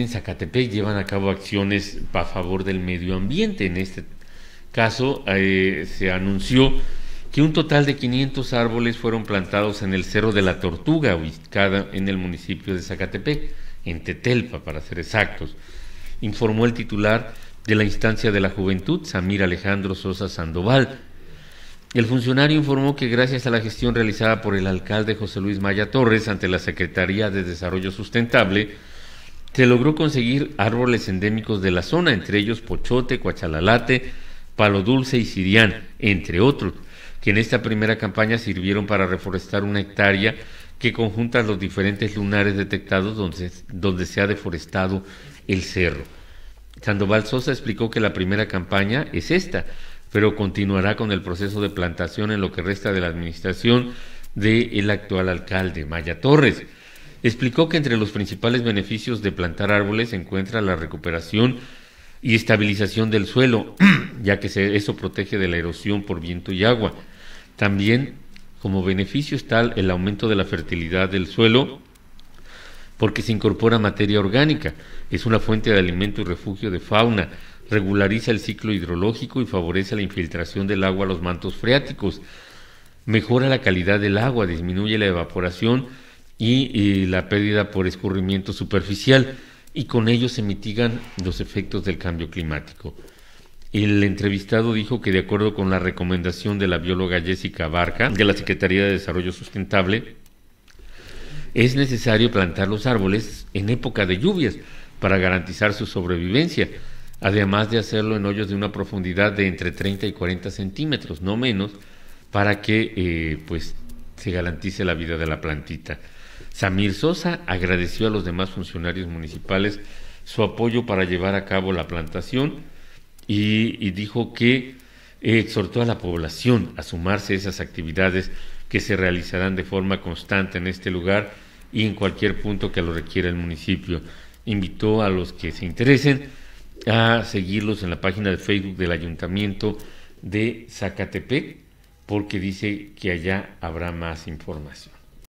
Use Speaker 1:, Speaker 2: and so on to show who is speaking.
Speaker 1: en Zacatepec llevan a cabo acciones a favor del medio ambiente. En este caso eh, se anunció que un total de 500 árboles fueron plantados en el Cerro de la Tortuga, ubicada en el municipio de Zacatepec, en Tetelpa para ser exactos, informó el titular de la instancia de la juventud, Samir Alejandro Sosa Sandoval. El funcionario informó que gracias a la gestión realizada por el alcalde José Luis Maya Torres ante la Secretaría de Desarrollo Sustentable, se logró conseguir árboles endémicos de la zona, entre ellos pochote, cuachalalate, palo dulce y sirián, entre otros, que en esta primera campaña sirvieron para reforestar una hectárea que conjunta los diferentes lunares detectados donde, se ha deforestado el cerro. Sandoval Sosa explicó que la primera campaña es esta, pero continuará con el proceso de plantación en lo que resta de la administración del actual alcalde, Maya Torres explicó que entre los principales beneficios de plantar árboles se encuentra la recuperación y estabilización del suelo, ya que eso protege de la erosión por viento y agua. También como beneficio está el aumento de la fertilidad del suelo porque se incorpora materia orgánica, es una fuente de alimento y refugio de fauna, regulariza el ciclo hidrológico y favorece la infiltración del agua a los mantos freáticos, mejora la calidad del agua, disminuye la evaporación, y, la pérdida por escurrimiento superficial y con ello se mitigan los efectos del cambio climático. El entrevistado dijo que de acuerdo con la recomendación de la bióloga Jessica Barca de la Secretaría de Desarrollo Sustentable, es necesario plantar los árboles en época de lluvias para garantizar su sobrevivencia, además de hacerlo en hoyos de una profundidad de entre 30 y 40 centímetros, no menos, para que eh, pues se garantice la vida de la plantita. Samir Sosa agradeció a los demás funcionarios municipales su apoyo para llevar a cabo la plantación y, dijo que exhortó a la población a sumarse a esas actividades que se realizarán de forma constante en este lugar y en cualquier punto que lo requiera el municipio. Invitó a los que se interesen a seguirlos en la página de Facebook del Ayuntamiento de Zacatepec porque dice que allá habrá más información.